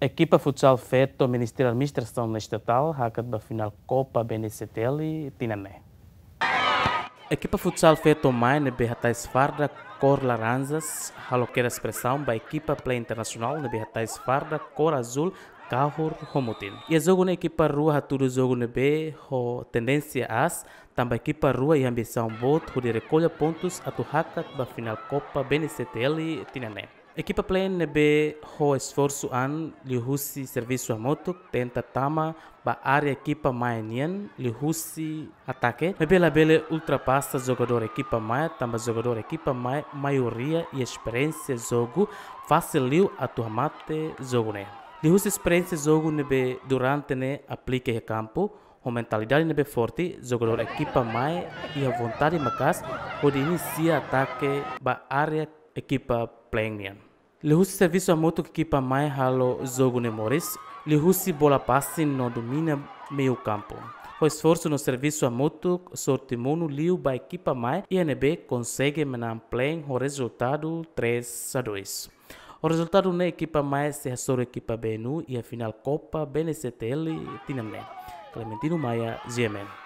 equipa futsal FED Ministério da Administração Estatal racat da final Copa BNCTL e Tinané. equipa futsal FED do Maine Berratais Farda Cor Laranjas, haloqueira expressão da equipa Play Internacional na Berratais Farda Cor Azul Kahur Homutin. E a jogo na equipa rua tudo jogo no B, ho tendência as, também equipa rua e ambição bot, ho de recolha pontos a tu racat da final Copa BNCTL e Tinané. Equipa Plan B ho esforço an lihusi serviço a moto tenta tama ba área equipa maenian lihusi ataque mebe la bele ultrapassa jogador equipa maia tama jogador equipa mai maioria e experiência jogo faciliu a turmate jogo né lihusi experiência jogo nebe durante ne aplique campo o mentalidade nebe forte, jogador equipa mai e a vontade macas, pode iniciar ataque ba área equipa Plenian. Lihusi serviço a moto que equipa mais ralo jogo ne Mores. Lihusi bola passe no domina meio campo. O esforço no serviço a moto sortimono liu ba equipa mais e NB consegue menar plen o resultado 3 a 2. O resultado na equipa mais se a equipa BNU e a final Copa BNCTL Tinamné. Clementino Maia, GMN.